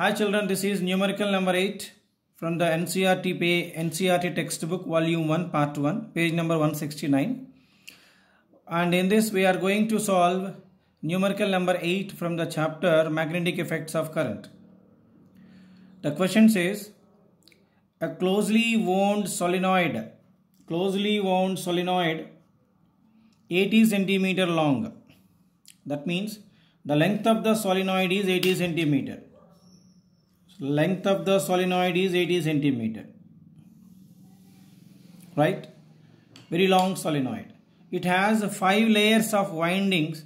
Hi children, this is numerical number 8 from the NCRT, NCRT textbook volume 1 part 1 page number 169 and in this we are going to solve numerical number 8 from the chapter magnetic effects of current. The question says a closely wound solenoid closely wound solenoid 80 centimeter long that means the length of the solenoid is 80 centimeter length of the solenoid is 80 centimeter right very long solenoid it has five layers of windings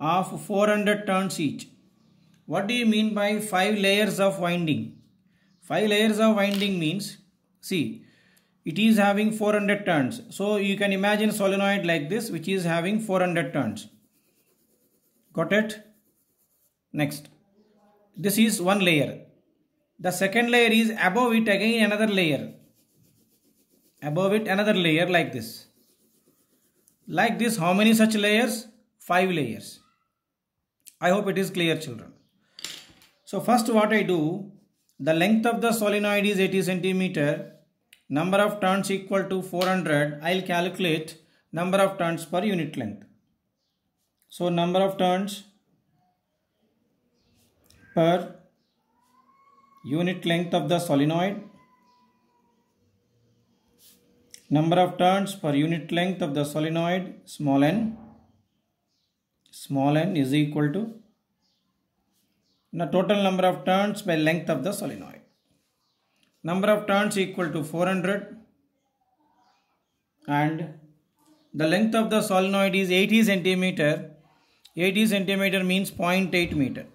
of 400 turns each what do you mean by five layers of winding five layers of winding means see it is having 400 turns so you can imagine solenoid like this which is having 400 turns got it next this is one layer the second layer is above it again another layer. Above it another layer like this. Like this how many such layers? 5 layers. I hope it is clear children. So first what I do, the length of the solenoid is 80 centimeter. Number of turns equal to 400. I'll calculate number of turns per unit length. So number of turns per unit length of the solenoid, number of turns per unit length of the solenoid small n, small n is equal to the total number of turns by length of the solenoid. Number of turns equal to 400 and the length of the solenoid is 80 centimeter. 80 centimeter means 0.8 meter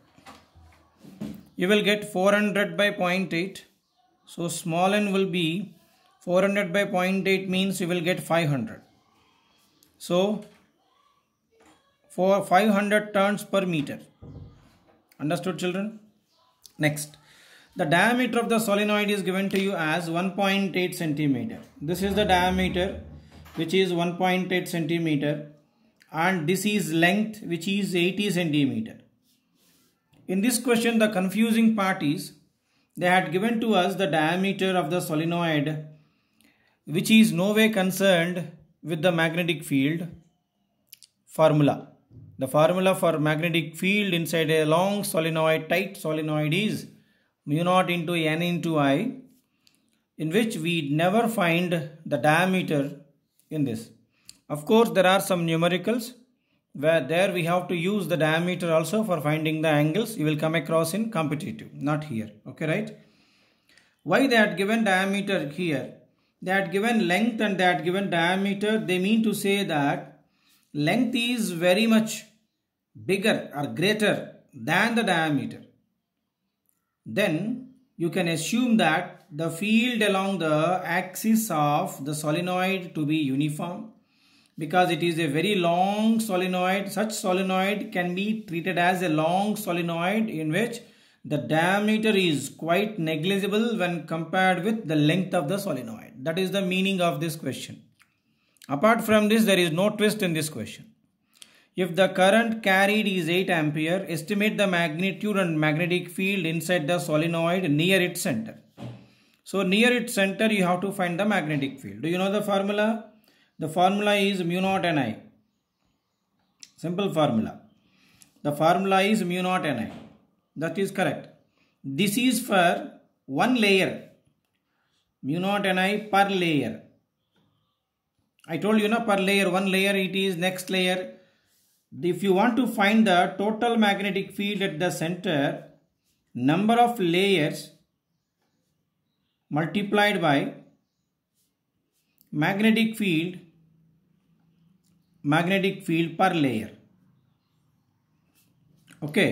you will get 400 by 0.8 so small n will be 400 by 0.8 means you will get 500 so for 500 turns per meter understood children next the diameter of the solenoid is given to you as 1.8 centimeter this is the diameter which is 1.8 centimeter and this is length which is 80 centimeter in this question, the confusing part is they had given to us the diameter of the solenoid which is no way concerned with the magnetic field formula. The formula for magnetic field inside a long solenoid, tight solenoid is mu naught into n into i in which we never find the diameter in this. Of course, there are some numericals where there we have to use the diameter also for finding the angles you will come across in competitive not here okay right why they had given diameter here they had given length and they had given diameter they mean to say that length is very much bigger or greater than the diameter then you can assume that the field along the axis of the solenoid to be uniform because it is a very long solenoid. Such solenoid can be treated as a long solenoid in which the diameter is quite negligible when compared with the length of the solenoid. That is the meaning of this question. Apart from this, there is no twist in this question. If the current carried is 8 ampere, estimate the magnitude and magnetic field inside the solenoid near its center. So near its center, you have to find the magnetic field. Do you know the formula? The formula is mu naught ni. Simple formula. The formula is mu naught ni. That is correct. This is for one layer. Mu naught ni per layer. I told you, no, per layer, one layer it is, next layer. If you want to find the total magnetic field at the center, number of layers multiplied by magnetic field magnetic field per layer okay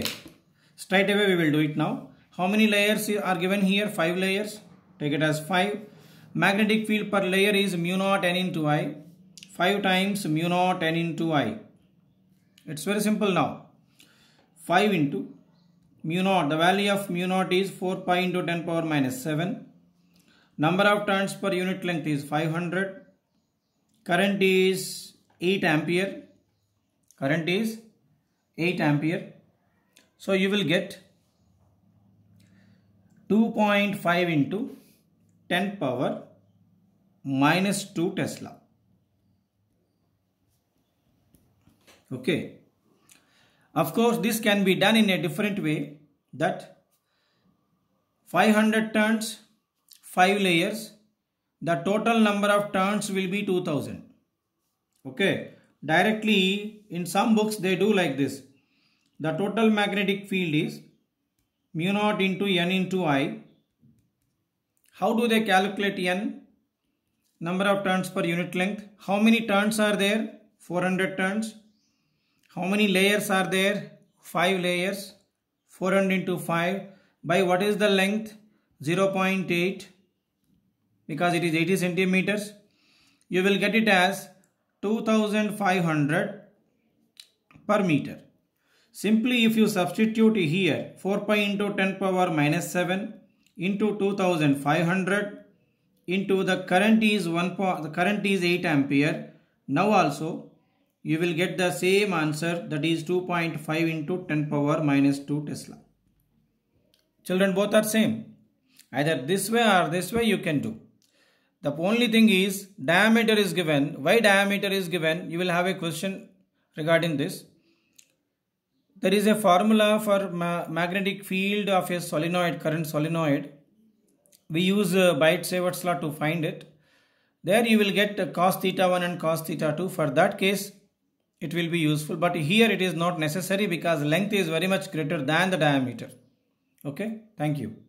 straight away we will do it now how many layers are given here five layers take it as five magnetic field per layer is mu naught n into i 5 times mu naught n into i it's very simple now 5 into mu naught the value of mu naught is 4 pi into 10 power minus 7 number of turns per unit length is 500 current is 8 ampere current is 8 ampere so you will get 2.5 into 10 power minus 2 tesla okay of course this can be done in a different way that 500 turns 5 layers the total number of turns will be 2000 okay directly in some books they do like this the total magnetic field is mu naught into n into i how do they calculate n number of turns per unit length how many turns are there 400 turns how many layers are there 5 layers 400 into 5 by what is the length 0.8 because it is 80 centimeters you will get it as 2500 per meter. Simply if you substitute here 4 pi into 10 power minus 7 into 2500 into the current is 1 the current is 8 ampere now also you will get the same answer that is 2.5 into 10 power minus 2 tesla children both are same either this way or this way you can do the only thing is diameter is given. Why diameter is given? You will have a question regarding this. There is a formula for ma magnetic field of a solenoid, current solenoid. We use uh, Bite-Savert's law to find it. There you will get uh, cos theta 1 and cos theta 2. For that case, it will be useful. But here it is not necessary because length is very much greater than the diameter. Okay, thank you.